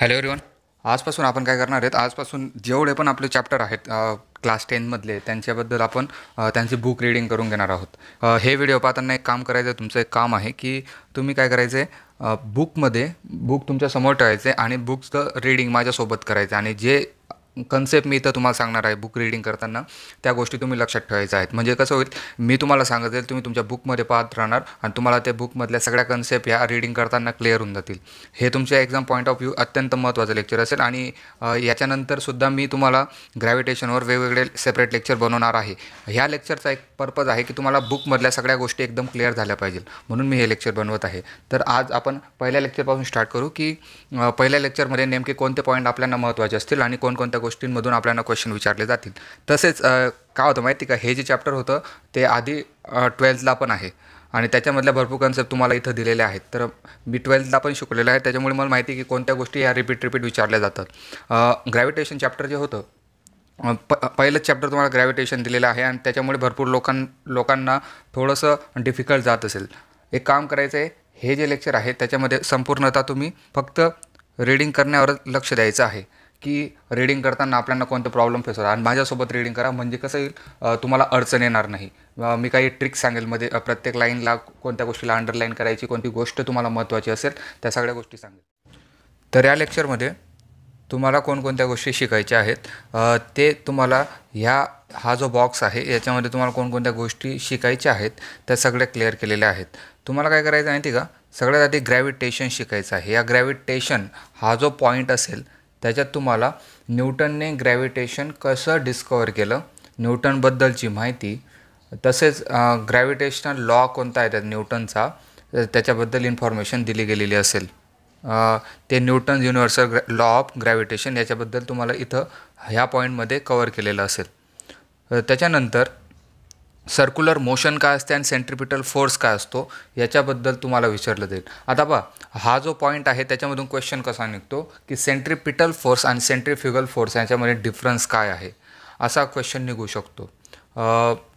hello everyone आजपासून आपण काय करणार आहेत आजपासून जेवढे पण आपले चॅप्टर आहेत क्लास टेनमधले त्यांच्याबद्दल आपण त्यांची बुक रिडिंग करून घेणार आहोत हे व्हिडिओ पाहताना एक काम करायचं तुमचं एक काम आहे की तुम्ही काय करायचं आहे बुकमध्ये बुक तुमच्यासमोर ठेवायचे आणि बुक्सचं रिडिंग माझ्यासोबत करायचं आणि जे कन्सेप्ट मी इथं तुम्हाला सांगणार आहे बुक रिडिंग करताना त्या गोष्टी तुम्ही लक्षात ठेवायच्या आहेत म्हणजे कसं होईल मी तुम्हाला सांगत जाईल तुम्ही तुमच्या बुकमध्ये पाहत राहणार आणि तुम्हाला त्या बुकमधल्या सगळ्या कन्सेप्ट ह्या रिडिंग करताना क्लिअर होऊन जातील हे तुमच्या एक्झाम पॉईंट ऑफ व्ह्यू अत्यंत महत्त्वाचं लेक्चर असेल आणि याच्यानंतरसुद्धा मी तुम्हाला ग्रॅव्हिटेशनवर वेगवेगळे सेपरेट लेक्चर बनवणार आहे ह्या लेक्चरचा एक पर्पज आहे की तुम्हाला बुकमधल्या सगळ्या गोष्टी एकदम क्लिअर झाल्या पाहिजे म्हणून मी हे लेक्चर बनवत आहे तर आज आपण पहिल्या लेक्चरपासून स्टार्ट करू की पहिल्या लेक्चरमध्ये नेमके कोणते पॉईंट आपल्याला महत्त्वाचे असतील आणि कोणकोणत्या गोष्टींमधून आपल्याला क्वेश्चन विचारले जातील तसेच काय होतं माहिती का हे जे चॅप्टर होतं ते आधी ट्वेल्थला पण आहे आणि त्याच्यामधल्या भरपूर कन्सेप्ट तुम्हाला इथं दिलेले आहेत तर मी ट्वेल्थला पण शिकलेलं आहे त्याच्यामुळे मला माहिती आहे की कोणत्या गोष्टी ह्या रिपीट रिपीट विचारल्या जातात ग्रॅव्हिटेशन चॅप्टर जे होतं प पहिलंच चॅप्टर तुम्हाला ग्रॅव्हिटेशन दिलेलं आहे आणि त्याच्यामुळे भरपूर लोकां लोकांना थोडंसं डिफिकल्ट जात असेल एक काम करायचं आहे हे जे लेक्चर आहे त्याच्यामध्ये संपूर्णतः तुम्ही फक्त रीडिंग करण्यावर लक्ष द्यायचं आहे की रीडिंग करताना आपल्याला कोणते प्रॉब्लेम फेस होतात आणि माझ्यासोबत रीडिंग करा म्हणजे कसं येईल तुम्हाला अडचण येणार नाही मी काही ट्रिक्स सांगेल मध्ये प्रत्येक लाईनला कोणत्या गोष्टीला अंडरलाईन करायची कोणती गोष्ट तुम्हाला महत्त्वाची असेल त्या सगळ्या गोष्टी सांगेल तर या लेक्चरमध्ये तुम्हाला कोणकोणत्या गोष्टी शिकायच्या आहेत ते तुम्हाला ह्या हा जो बॉक्स आहे याच्यामध्ये तुम्हाला कोणकोणत्या गोष्टी शिकायच्या आहेत त्या सगळ्या क्लिअर केलेल्या आहेत तुम्हाला काय करायचं माहिती का सगळ्यात आधी ग्रॅव्हिटेशन शिकायचं आहे या ग्रॅव्हिटेशन हा जो पॉईंट असेल त्याच्यात तुम्हाला न्यूटनने ग्रॅव्हिटेशन कसं डिस्कवर केलं न्यूटनबद्दलची माहिती तसेच ग्रॅव्हिटेशनल लॉ कोणता आहे त्यात न्यूटनचा त्याच्याबद्दल इन्फॉर्मेशन दिली गेलेली असेल ते Newton universal law of gravitation याच्याबद्दल तुम्हाला इथं ह्या पॉईंटमध्ये कवर केलेलं असेल त्याच्यानंतर सर्क्युलर मोशन काय असते आणि सेंट्रिपिटल फोर्स काय असतो याच्याबद्दल तुम्हाला विचारलं जाईल आता बा हा जो पॉईंट आहे त्याच्यामधून क्वेश्चन कसा निघतो की सेंट्रिपिटल फोर्स आणि सेंट्रिफ्युगल फोर्स यांच्यामध्ये डिफरन्स काय आहे असा क्वेश्चन निघू शकतो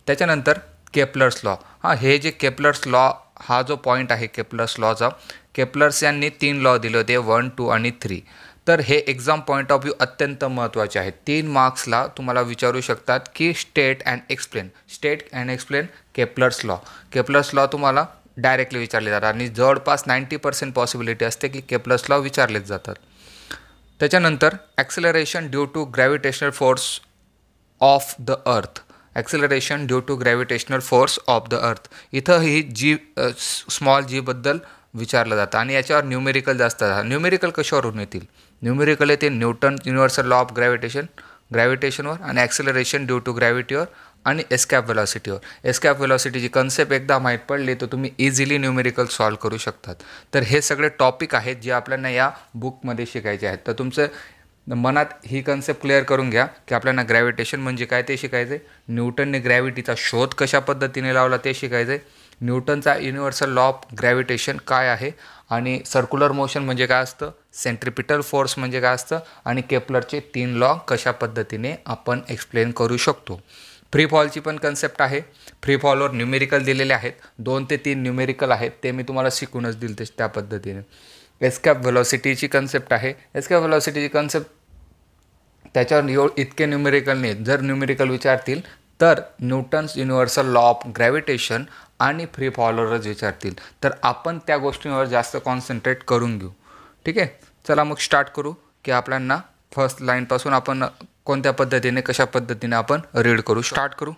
त्याच्यानंतर केपलर्स लॉ हां हे जे केप्लर्स लॉ हा जो पॉईंट आहे केपलर्स लॉचा केप्लर्स यांनी तीन लॉ दिले होते वन टू आणि थ्री तर हे एक्झाम पॉईंट ऑफ व्ह्यू अत्यंत महत्त्वाचे आहे तीन मार्क्सला तुम्हाला विचारू शकतात की state and explain state and explain Kepler's law Kepler's law तुम्हाला डायरेक्टली विचारले जातात आणि जवळपास नाईंटी पर्सेंट पॉसिबिलिटी असते की केप्लस लॉ विचारलेच जातात त्याच्यानंतर acceleration due to gravitational force of the earth acceleration due to gravitational force of the earth इथंही ही जी स्मॉल जीबद्दल विचारलं जातं आणि याच्यावर न्यूमेरिकल जास्त न्यूमेरिकल कशावरून येतील न्यूमेरिकल येते Newton universal law of gravitation ग्रॅव्हिटेशनवर आणि ॲक्सिलरेशन ड्यू टू ग्रॅव्हिटीवर आणि एस्कॅप वेलॉसिटीवर एस्कॅप वेलॉसिटीची कन्सेप्ट एकदा माहीत पडली तर तुम्ही इझिली न्यूमेरिकल सॉल्व्ह करू शकतात तर हे सगळे टॉपिक आहेत जे आपल्याला या बुकमध्ये शिकायचे आहेत तर तुमचं मनात ही कन्सेप्ट क्लिअर करून घ्या की आपल्याला ग्रॅव्हिटेशन म्हणजे काय ते शिकायचं आहे न्यूटनने ग्रॅव्हिटीचा शोध कशा पद्धतीने लावला ते शिकायचं आहे न्यूटनचा युनिव्हर्सल लॉ ऑफ ग्रॅव्हिटेशन काय आहे आणि सर्क्युलर मोशन म्हणजे काय असतं सेंट्रिपिटल फोर्स म्हणजे काय असतं आणि केपलरचे तीन लॉ कशा पद्धतीने आपण एक्सप्लेन करू शकतो फ्री फॉलची पण कन्सेप्ट आहे फ्री फॉलवर न्यूमेरिकल दिलेले आहेत दोन ते तीन न्यूमेरिकल आहेत ते मी तुम्हाला शिकूनच दिल ते त्या पद्धतीने एस्कॅप व्हेलॉसिटीची कन्सेप्ट आहे एस्कॅप व्हेलॉसिटीची कन्सेप्ट त्याच्यावर इतके न्यूमेरिकल नाहीत जर न्यूमेरिकल विचारतील तर Newton's universal law of gravitation आणि फ्री फॉलोअरच विचारतील तर आपण त्या गोष्टींवर जास्त कॉन्सन्ट्रेट करून घेऊ ठीक आहे चला मग स्टार्ट करू की आपल्यांना फर्स्ट लाईनपासून आपण कोणत्या पद्धतीने कशा पद्धतीने आपण रीड करू स्टार्ट करू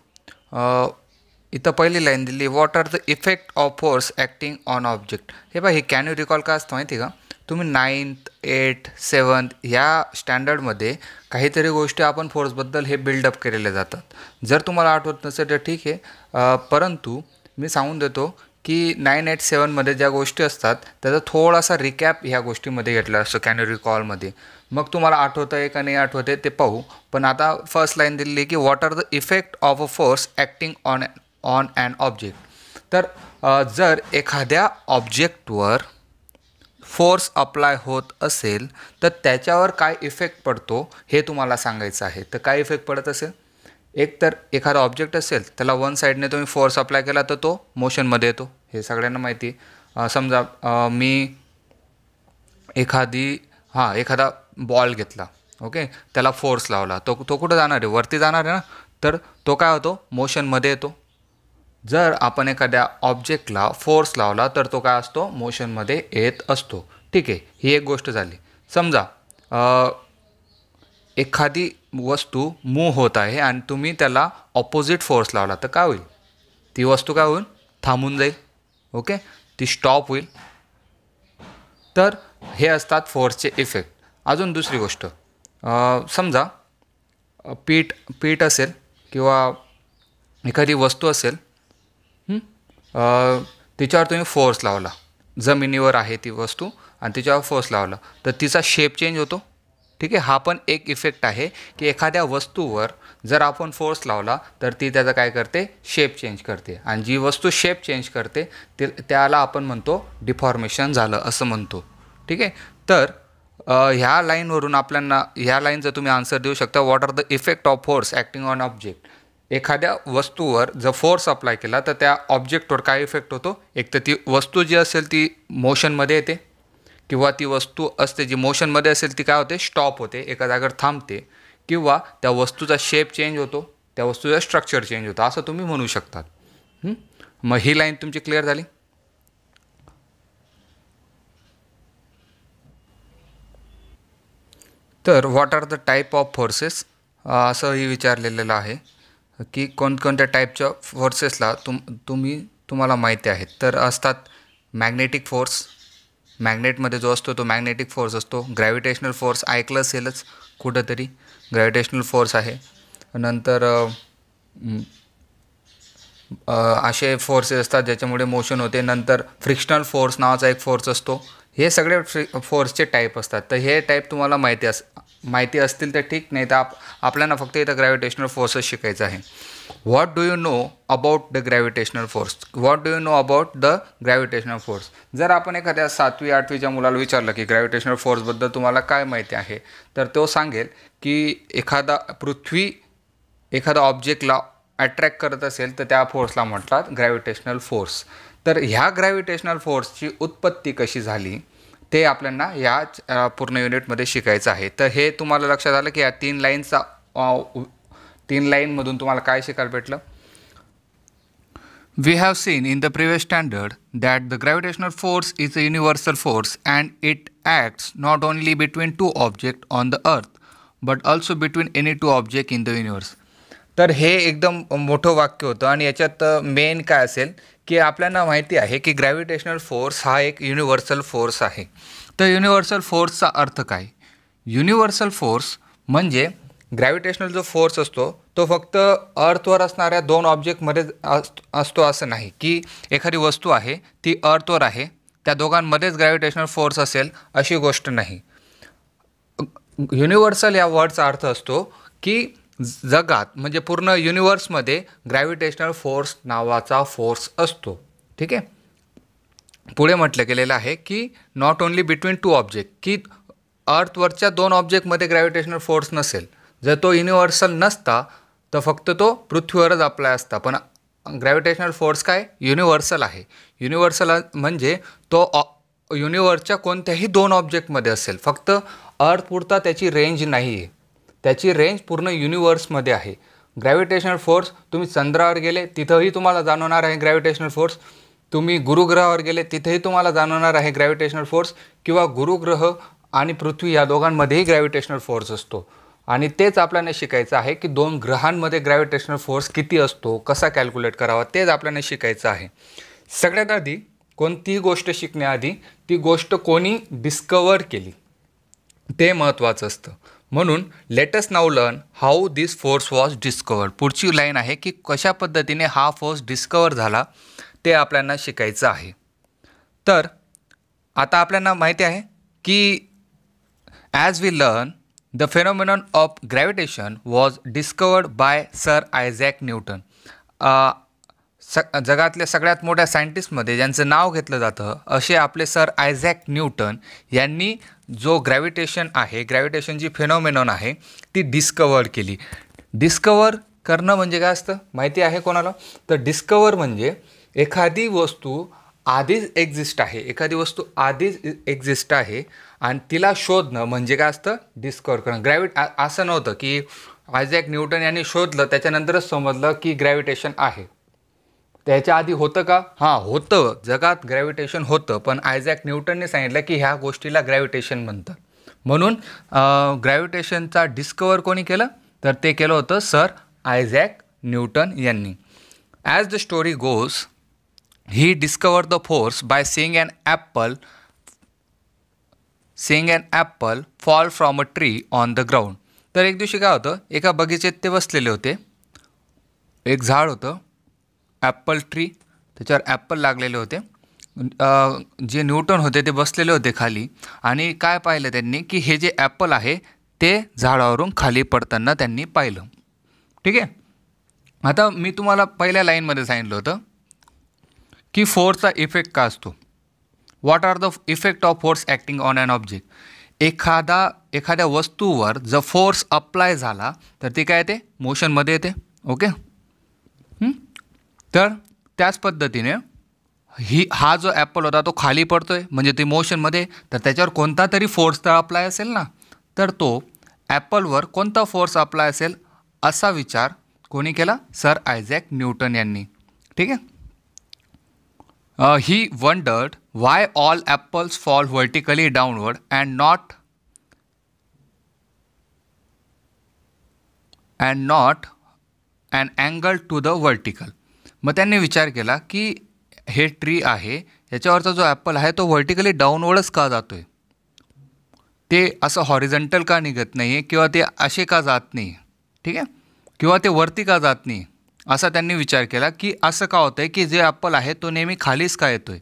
इथं पहिली लाईन दिली what are the effect of force acting on object हे बा हे कॅन यू रिकॉल का असतं माहिती का तुम्ही नाईन्थ एट सेवन्थ ह्या स्टँडर्डमध्ये काहीतरी गोष्टी आपण फोर्सबद्दल हे बिल्डअप केलेल्या जातात जर तुम्हाला आठवत नसेल तर ठीक आहे परंतु मी सांगून देतो की नाईन एट सेवनमध्ये ज्या गोष्टी असतात त्याचा थोडासा रिकॅप ह्या गोष्टीमध्ये घेतला असतो कॅन कॉलमध्ये मग तुम्हाला आठवतं आहे का नाही आठवते ते पाहू पण आता फर्स्ट लाईन दिलेली की what are the effect of a force acting on on and object तर जर एखाद्या ऑब्जेक्टवर फोर्स अप्लाय होत असेल तर त्याच्यावर काय इफेक्ट पडतो हे तुम्हाला सांगायचं आहे तर काय इफेक्ट पडत असेल एक तर एखादा ऑब्जेक्ट असेल त्याला वन साईडने तुम्ही फोर्स अप्लाय केला तर तो मोशनमध्ये येतो हे सगळ्यांना माहिती आहे समजा मी एखादी हां एखादा बॉल घेतला ओके त्याला फोर्स लावला तो तो कुठं जाणार आहे वरती जाणार आहे ना तर तो काय होतो मोशनमध्ये येतो जर आपण एखाद्या ऑब्जेक्टला फोर्स लावला तर तो काय असतो मोशनमध्ये येत असतो ठीक आहे ही एक गोष्ट झाली समजा एखादी वस्तू मूव्ह होत आहे आणि तुम्ही त्याला ऑपोजिट फोर्स लावला तर काय होईल ती वस्तू काय होईल थांबून जाईल ओके ती स्टॉप होईल तर हे असतात फोर्सचे इफेक्ट अजून दुसरी गोष्ट समजा पीठ पीठ असेल किंवा एखादी वस्तू असेल तिच्यावर तुम्ही फोर्स लावला जमिनीवर आहे ती वस्तू आणि तिच्यावर फोर्स लावला तर तिचा शेप चेंज होतो ठीक आहे हा पण एक इफेक्ट आहे की एखाद्या वस्तूवर जर आपण फोर्स लावला तर ती त्याचा काय करते शेप चेंज करते आणि जी वस्तू शेप चेंज करते ते त्याला आपण म्हणतो डिफॉर्मेशन झालं असं म्हणतो ठीक आहे तर ह्या लाईनवरून आपल्यांना ह्या लाईनचं तुम्ही आन्सर देऊ शकता what are the effect of force acting on object एखाद्या वस्तूवर जर फोर्स अप्लाय केला तर त्या ऑब्जेक्टवर काय इफेक्ट होतो एक तर ती वस्तू जी असेल ती मोशनमध्ये येते किंवा ती वस्तू असते जी मोशनमध्ये असेल ती काय होते स्टॉप होते एका जागेवर थांबते किंवा त्या वस्तूचा शेप चेंज होतो त्या वस्तूचा स्ट्रक्चर चेंज होतं असं तुम्ही म्हणू शकतात मग ही लाईन तुमची क्लिअर झाली तर what are the type of forces असंही विचारलेलं आहे की कोणकोणत्या टाईपच्या फोर्सेसला तुम तुम्ही तुम्हाला माहिती आहेत तर असतात मॅग्नेटिक फोर्स मॅग्नेटमध्ये जो असतो तो मॅग्नेटिक फोर्स असतो ग्रॅव्हिटेशनल फोर्स ऐकलं असेलच कुठंतरी ग्रॅव्हिटेशनल फोर्स आहे नंतर असे फोर्सेस असतात ज्याच्यामुळे मोशन होते नंतर फ्रिक्शनल फोर्स नावाचा एक फोर्स असतो हे सगळे फ्री फोर्सचे टाईप असतात तर हे टाईप तुम्हाला माहिती अस माहिती असतील तर ठीक नाही तर आप आपल्याला फक्त इथं ग्रॅव्हिटेशनल फोर्सेस शिकायचं आहे what do you know about the gravitational force what do you know about the gravitational force जर आपण एखाद्या सातवी आठवीच्या मुलाला विचारलं की ग्रॅव्हिटेशनल फोर्सबद्दल तुम्हाला काय माहिती आहे तर तो सांगेल की एखादा पृथ्वी एखादा ऑब्जेक्टला अट्रॅक्ट करत असेल तर त्या फोर्सला म्हटलात ग्रॅव्हिटेशनल फोर्स तर ह्या ग्रॅव्हिटेशनल फोर्सची उत्पत्ती कशी झाली ते आपल्याला याच पूर्ण युनिटमध्ये शिकायचं आहे तर हे तुम्हाला लक्षात आलं की या तीन लाईनचा तीन लाईनमधून तुम्हाला काय शिकायला भेटलं we have seen in the previous standard that the gravitational force is a universal force and it acts not only between two object on the earth but also between any two object in the universe तर हे एकदम मोठं वाक्य होतं आणि याच्यात main काय असेल की आपल्याला माहिती आहे की ग्रॅव्हिटेशनल फोर्स हा एक युनिव्हर्सल फोर्स आहे तर युनिव्हर्सल फोर्सचा अर्थ काय युनिव्हर्सल फोर्स म्हणजे ग्रॅव्हिटेशनल जो फोर्स असतो तो फक्त अर्थवर असणाऱ्या दोन ऑब्जेक्टमध्ये असतो असं नाही की एखादी वस्तू आहे ती अर्थवर आहे त्या दोघांमध्येच ग्रॅव्हिटेशनल फोर्स असेल अशी गोष्ट नाही युनिव्हर्सल या वर्डचा अर्थ असतो की जगात म्हणजे पूर्ण युनिवर्समध्ये ग्रॅव्हिटेशनल फोर्स नावाचा फोर्स असतो ठीक आहे पुढे म्हटलं गेलेलं आहे की not only between two object की अर्थवरच्या दोन ऑब्जेक्टमध्ये ग्रॅव्हिटेशनल फोर्स नसेल जर तो युनिव्हर्सल नसता तर फक्त तो पृथ्वीवरच आपला असता पण ग्रॅव्हिटेशनल फोर्स काय युनिव्हर्सल आहे युनिव्हर्सल म्हणजे तो ऑ युनिव्हर्सच्या कोणत्याही दोन ऑब्जेक्टमध्ये असेल फक्त अर्थपुरता त्याची रेंज नाही आहे त्याची रेंज पूर्ण युनिवर्समध्ये आहे ग्रॅव्हिटेशनल फोर्स तुम्ही चंद्रावर गेले तिथंही तुम्हाला जाणवणार आहे ग्रॅव्हिटेशनल फोर्स तुम्ही गुरुग्रहावर गेले तिथेही तुम्हाला जाणवणार आहे ग्रॅव्हिटेशनल फोर्स किंवा गुरुग्रह आणि पृथ्वी या दोघांमध्येही ग्रॅव्हिटेशनल फोर्स असतो आणि तेच आपल्याला शिकायचं आहे की दोन ग्रहांमध्ये ग्रॅव्हिटेशनल फोर्स किती असतो कसा कॅल्क्युलेट करावा तेच आपल्याने शिकायचं आहे सगळ्यात आधी कोणतीही गोष्ट शिकण्याआधी ती गोष्ट कोणी डिस्कवर केली ते महत्त्वाचं असतं म्हणून let's now learn how this force was discovered पुढची लाईन आहे की कशा पद्धतीने हा फोर्स डिस्कवर झाला ते आपल्याला शिकायचं आहे तर आता आपल्याला माहिती आहे की as we learn the phenomenon of gravitation was discovered by sir Isaac Newton स जगातल्या सगळ्यात मोठ्या सायंटिस्टमध्ये ज्यांचं नाव घेतलं जातं असे आपले सर आयझॅक न्यूटन यांनी जो ग्रॅव्हिटेशन आहे ग्रॅव्हिटेशनची फेनॉमेनॉन आहे ती डिस्कवर केली डिस्कवर करणं म्हणजे काय असतं माहिती आहे कोणाला तर डिस्कवर म्हणजे एखादी वस्तू आधीच एक्झिस्ट आहे एखादी वस्तू आधीच एक्झिस्ट आहे आणि तिला शोधणं म्हणजे काय असतं डिस्कवर करणं ग्रॅव्हिट असं नव्हतं की आयझॅक न्यूटन यांनी शोधलं त्याच्यानंतरच समजलं की ग्रॅव्हिटेशन आहे त्याच्या आधी होतं का हां होतं जगात ग्रॅव्हिटेशन होतं पण आयझॅक न्यूटनने सांगितलं की ह्या गोष्टीला ग्रॅव्हिटेशन म्हणतात म्हणून ग्रॅव्हिटेशनचा डिस्कवर कोणी केलं तर ते केलं होतं सर आयझॅक न्यूटन यांनी as the story goes he discover the force by seeing and apple seeing and apple fall from a tree on the ground तर एक दिवशी काय होतं एका बगीचेत ते बसलेले होते एक झाड होतं ॲपल ट्री त्याच्यावर ॲपल लागलेले होते जे न्यूटन होते ते बसलेले होते खाली आणि काय पाहिलं त्यांनी की हे जे ॲपल आहे ते झाडावरून खाली पडताना त्यांनी पाहिलं ठीक आहे आता मी तुम्हाला पहिल्या लाईनमध्ये सांगितलं होतं की फोर्सचा इफेक्ट का असतो what are the effect of force acting on an object एखादा एखाद्या वस्तूवर जर फोर्स अप्लाय झाला तर ती काय येते मोशनमध्ये येते ओके तर त्याच पद्धतीने ही हा जो ॲपल होता तो खाली पडतो आहे म्हणजे ते मोशनमध्ये तर त्याच्यावर कोणता तरी फोर्स तर अप्लाय असेल ना तर तो ॲपलवर कोणता फोर्स अप्लाय असेल असा विचार कोणी केला सर आयझॅक न्यूटन यांनी ठीक आहे he wondered why all apples fall vertically downward and not and not and angle to the vertical मग त्यांनी विचार केला की हे ट्री आहे याच्यावरचा जो ॲपल आहे तो व्हर्टिकली डाऊनवर्डच का जातो आहे ते असं हॉरिझेंटल का निघत नाही आहे किंवा ते असे का जात नाही ठीक आहे किंवा ते वरती का जात नाही असा त्यांनी विचार केला की असं का होतं आहे की जे ॲपल आहे तो नेहमी खालीच का येतो आहे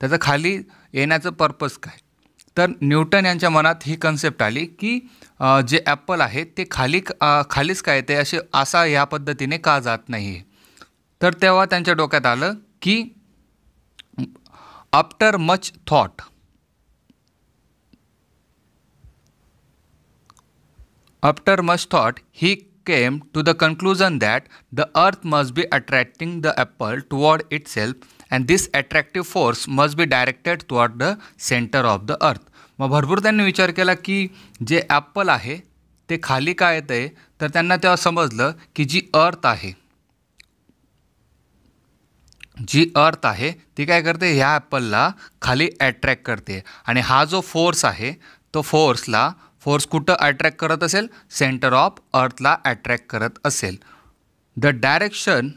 त्याचं खाली येण्याचं पर्पज काय तर न्यूटन यांच्या मनात ही कन्सेप्ट आली की जे ॲपल आहे ते खाली खालीच का येते असे असा ह्या पद्धतीने का जात नाही आहे तर तेव्हा त्यांच्या डोक्यात आलं की after much thought after much thought he came to the conclusion that the earth must be attracting the apple toward itself and this attractive force must be directed toward the centre of the earth मग भरपूर त्यांनी विचार केला की जे Apple आहे ते खाली काय येतं आहे तर त्यांना तेव्हा समजलं की जी अर्थ आहे जी अर्थ आहे ती काय करते ह्या ॲपलला खाली ॲट्रॅक्ट करते आणि हा जो फोर्स आहे तो फोर्सला फोर्स कुठं अट्रॅक्ट करत असेल सेंटर ऑफ अर्थला अट्रॅक्ट करत असेल the direction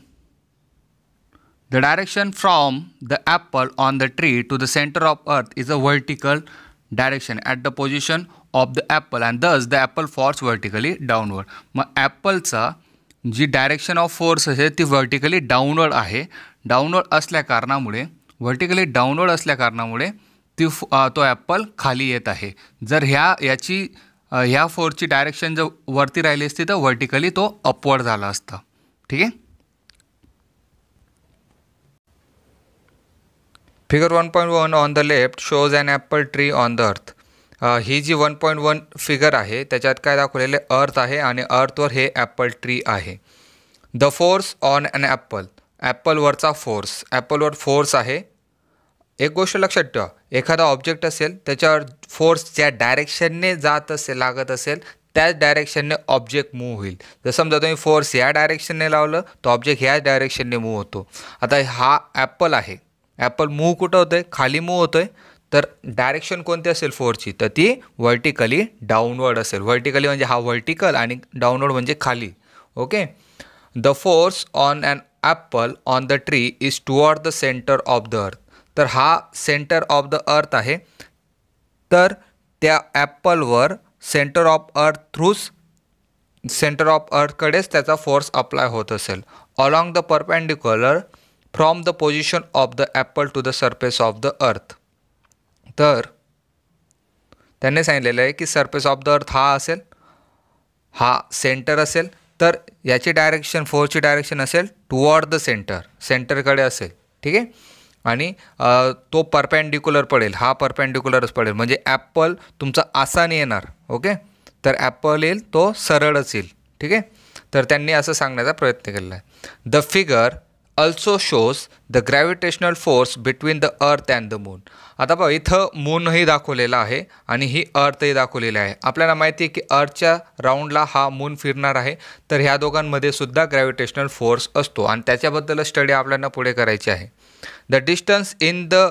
the direction from the apple on the tree to the centre of earth is a vertical direction at the position of the apple and thus the apple falls vertically downward मग ॲपलचा जी direction of force आहे ती vertically downward आहे downward असल्या कारणामुळे vertically downward असल्या कारणामुळे ती तो ॲपल खाली येत आहे जर ह्या याची ह्या फोर्सची डायरेक्शन जर वरती राहिली असती तर व्हर्टिकली तो अपवर्ड झाला असता ठीक आहे figure one point one on the left shows an apple tree on the earth ही जी वन पॉईंट वन फिगर आहे त्याच्यात काय दाखवलेले अर्थ आहे आणि अर्थवर हे ॲपल ट्री आहे the force on an apple ॲपलवरचा फोर्स ॲपलवर फोर्स आहे एक गोष्ट लक्षात ठेवा एखादा ऑब्जेक्ट असेल त्याच्यावर फोर्स ज्या डायरेक्शनने जात असेल लागत असेल त्याच डायरेक्शनने ऑब्जेक्ट मूव्ह होईल जर समजा तुम्ही फोर्स या डायरेक्शनने लावलं तर ऑब्जेक्ट ह्याच डायरेक्शनने मूव्ह होतो आता हा ॲपल आहे ॲपल मूव्ह कुठं होतं आहे खाली मूव्ह होतो आहे तर डायरेक्शन कोणती असेल फोरची तर ती व्हर्टिकली डाऊनवर्ड असेल व्हर्टिकली म्हणजे हा व्हर्टिकल आणि डाऊनवर्ड म्हणजे खाली okay the force on an apple on the tree is toward the centre of the earth तर हा सेंटर ऑफ द अर्थ आहे तर त्या ॲपलवर सेंटर ऑफ अर्थ थ्रूस सेंटर ऑफ अर्थकडेच त्याचा फोर्स अप्लाय होत असेल along the perpendicular from the position of the apple to the surface of the earth तर त्यांनी सांगितलेलं आहे की सरफेस ऑफ द अर्थ हा असेल हा सेंटर असेल तर याची डायरेक्शन फोरची डायरेक्शन असेल टुवर्ड द सेंटर सेंटरकडे असेल ठीक आहे आणि तो परपॅन्डिक्युलर पडेल हा परपॅन्डिक्युलरच पडेल म्हणजे ॲपल तुमचा आसान येणार ओके तर ॲपल येईल तो सरळच येईल ठीक आहे तर त्यांनी असं सांगण्याचा प्रयत्न केलेला आहे the figure also shows the gravitational force between the earth and the moon आता बघा इथं मूनही दाखवलेला आहे आणि ही अर्थही दाखवलेली आहे आपल्याला माहिती आहे की अर्थच्या राऊंडला हा मून फिरणार आहे तर ह्या दोघांमध्ये सुद्धा ग्रॅव्हिटेशनल फोर्स असतो आणि त्याच्याबद्दल स्टडी आपल्याला पुढे करायची आहे the distance in the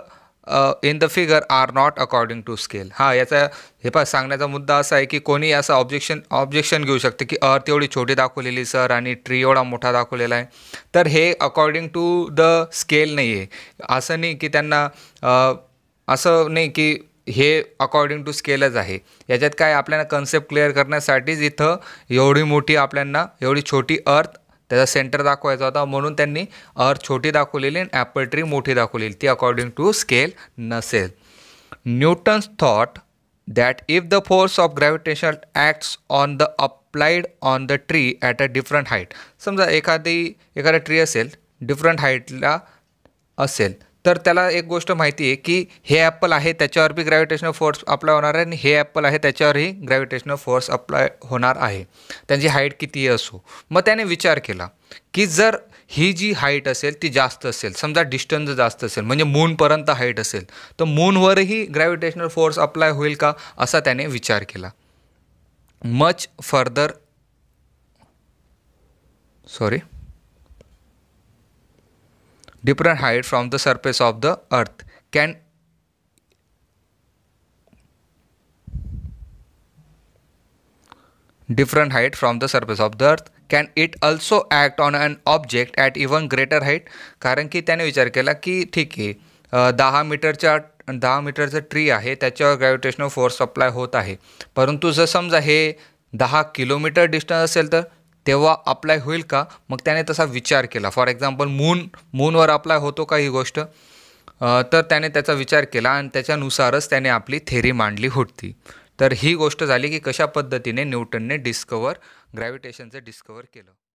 in the figure are not according to scale हा याचा हे पण सांगण्याचा मुद्दा असा आहे की कोणी असं ऑब्जेक्शन ऑब्जेक्शन घेऊ शकते की अर्थ एवढी छोटी दाखवलेली सर आणि ट्री एवढा मोठा दाखवलेला आहे तर हे अकॉर्डिंग टू द स्केल नाही आहे असं नाही की त्यांना uh, असं नाही की हे अकॉर्डिंग टू स्केलच आहे याच्यात काय आपल्याला कन्सेप्ट क्लिअर करण्यासाठीच इथं एवढी मोठी आपल्यांना एवढी छोटी अर्थ त्याचा सेंटर दाखवायचा होता म्हणून त्यांनी अर्थ छोटी दाखवलेली आणि ॲपल ट्री मोठी दाखवलेली ती अकॉर्डिंग टू स्केल नसेल Newton's thought that if the force of gravitational acts on the applied on the tree at a different height समजा एखादी एखादा ट्री असेल डिफरंट हाईटला असेल तर त्याला एक गोष्ट माहिती आहे की हे ॲपल आहे त्याच्यावर बी ग्रॅव्हिटेशनल फोर्स अप्लाय होणार आहे आणि हे ॲपल आहे त्याच्यावरही ग्रॅव्हिटेशनल फोर्स अप्लाय होणार आहे त्यांची हाईट कितीही असो मग त्याने विचार केला की जर ही जी हाईट असेल ती जास्त असेल समजा डिस्टन्स जास्त असेल म्हणजे मूनपर्यंत हाईट असेल तर मूनवरही ग्रॅव्हिटेशनल फोर्स अप्लाय होईल का असा त्याने विचार केला much further sorry different height from the surface of the earth can different height from the surface of the earth can it also act on an object at even greater height कारण की त्याने विचार केला की ठीक आहे दहा मीटरच्या दहा मीटरचं ट्री आहे त्याच्यावर ग्रॅव्हिटेशनल फोर्स सप्लाय होत आहे परंतु जर समजा हे दहा किलोमीटर डिस्टन्स असेल तर तेव्हा अप्लाय होईल का मग त्याने तसा विचार केला फॉर एक्झाम्पल मून मूनवर अप्लाय होतो का ही गोष्ट तर त्याने त्याचा विचार केला आणि त्याच्यानुसारच त्याने आपली थेरी मांडली होती तर ही गोष्ट झाली की कशा पद्धतीने न्यूटनने डिस्कवर ग्रॅव्हिटेशनचं डिस्कवर केलं